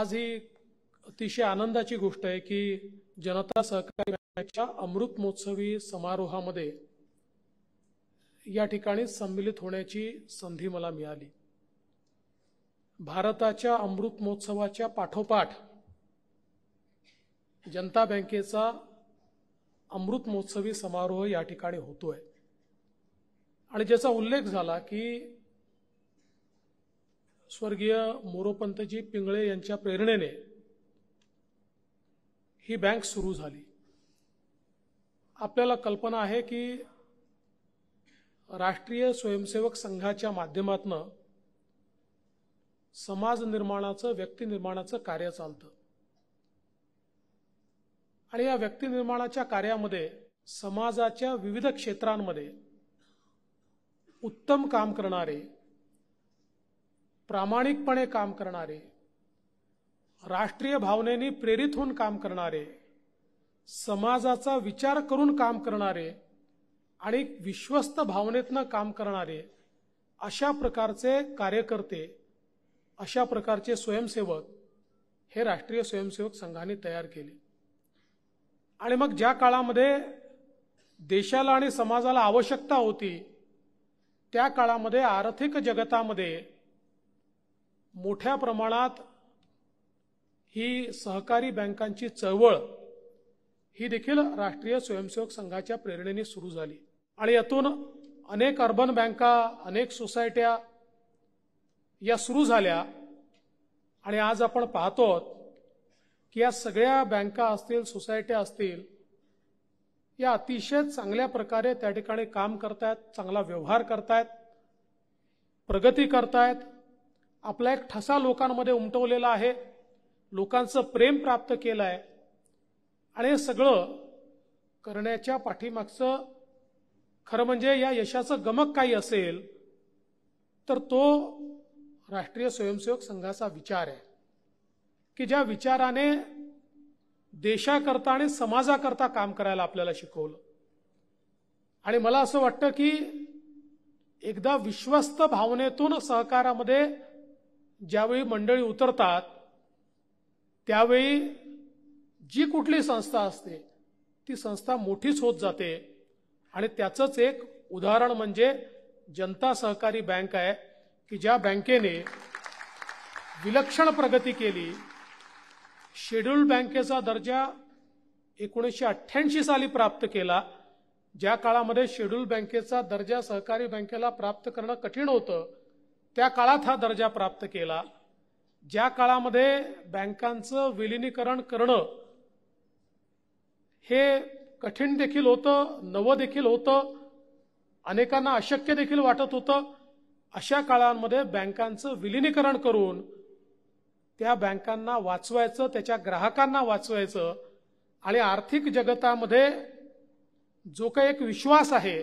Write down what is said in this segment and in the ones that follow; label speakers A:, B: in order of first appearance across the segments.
A: आज ही अतिशय आनंदाची गोष्ट आहे की जनता सहकारी बँकेच्या अमृत महोत्सवी समारोहामध्ये या ठिकाणी सम्मिलित होण्याची संधी मला मिळाली भारताच्या अमृत महोत्सवाच्या पाठोपाठ जनता बँकेचा अमृत महोत्सवी समारोह या ठिकाणी होतोय आणि ज्याचा उल्लेख झाला की स्वर्गीय मोरोपंतजी पिंगळे यांच्या प्रेरणेने ही बँक सुरू झाली आपल्याला कल्पना आहे की राष्ट्रीय स्वयंसेवक संघाच्या माध्यमातून समाज निर्माणाचं व्यक्तिनिर्माणाचं कार्य चालतं आणि या व्यक्तिनिर्माणाच्या कार्यामध्ये समाजाच्या विविध क्षेत्रांमध्ये उत्तम काम करणारे प्रामाणिकपणे काम करणारे राष्ट्रीय भावनेने प्रेरित होऊन काम करणारे समाजाचा विचार करून काम करणारे आणि विश्वस्त भावनेतनं काम करणारे अशा प्रकारचे कार्यकर्ते अशा प्रकारचे स्वयंसेवक हे राष्ट्रीय स्वयंसेवक संघाने तयार केले आणि मग ज्या काळामध्ये देशाला आणि समाजाला आवश्यकता होती त्या काळामध्ये आर्थिक जगतामध्ये मोठ्या प्रमाणात ही सहकारी बँकांची चळवळ ही देखील राष्ट्रीय स्वयंसेवक संघाच्या प्रेरणेने सुरू झाली आणि यातून अनेक अर्बन बँका अनेक सोसायट्या या सुरू झाल्या आणि आज आपण पाहतो की या सगळ्या बँका असतील सोसायट्या असतील या अतिशय चांगल्या प्रकारे त्या ठिकाणी काम करतायत चांगला व्यवहार करतायत प्रगती करतायत आपला एक ठसा लोकांमध्ये उमटवलेला आहे लोकांचं प्रेम प्राप्त केलं आहे आणि हे सगळं करण्याच्या पाठीमागचं खरं म्हणजे या यशाचं गमक काही असेल तर तो राष्ट्रीय स्वयंसेवक संघाचा विचार आहे की ज्या विचाराने देशाकरता आणि समाजाकरता काम करायला आपल्याला शिकवलं आणि मला असं वाटतं की एकदा विश्वस्त भावनेतून सहकारामध्ये ज्यावेळी मंडळी उतरतात त्यावेळी जी कुठली संस्था असते ती संस्था मोठीच होत जाते आणि त्याचंच एक उदाहरण म्हणजे जनता सहकारी बँक आहे की ज्या बँकेने विलक्षण प्रगती केली शेड्युल्ड बँकेचा दर्जा एकोणीसशे अठ्ठ्याऐंशी साली प्राप्त केला ज्या काळामध्ये शेड्युल्ड बँकेचा दर्जा सहकारी बँकेला प्राप्त करणं कठीण होतं त्या काळात हा दर्जा प्राप्त केला ज्या काळामध्ये बँकांचं विलिनीकरण करणं हे कठीण देखील होतं नवं देखील होतं अनेकांना अशक्य देखील वाटत होतं अशा काळांमध्ये बँकांचं विलिनीकरण करून त्या बँकांना वाचवायचं त्याच्या ग्राहकांना वाचवायचं आणि आर्थिक जगतामध्ये जो काही एक विश्वास आहे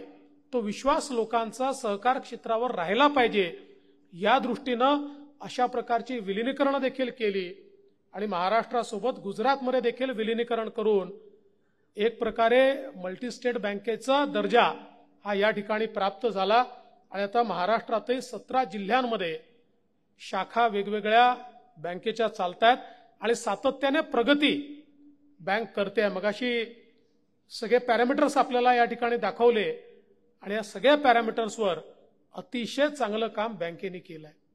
A: तो विश्वास लोकांचा सहकार क्षेत्रावर राहिला पाहिजे या दृष्टीनं अशा प्रकारची विलिनीकरण देखील केली आणि महाराष्ट्रासोबत गुजरातमध्ये देखील विलिनीकरण करून एक प्रकारे मल्टीस्टेट बँकेचा दर्जा हा या ठिकाणी प्राप्त झाला आणि आता महाराष्ट्रातही सतरा जिल्ह्यांमध्ये शाखा वेगवेगळ्या बँकेच्या आहेत आणि सातत्याने प्रगती बँक करते मगाशी सगळे पॅरामीटर्स आपल्याला या ठिकाणी दाखवले आणि या सगळ्या पॅरामीटर्सवर अतिशय चांगलं काम बँकेने केलंय आहे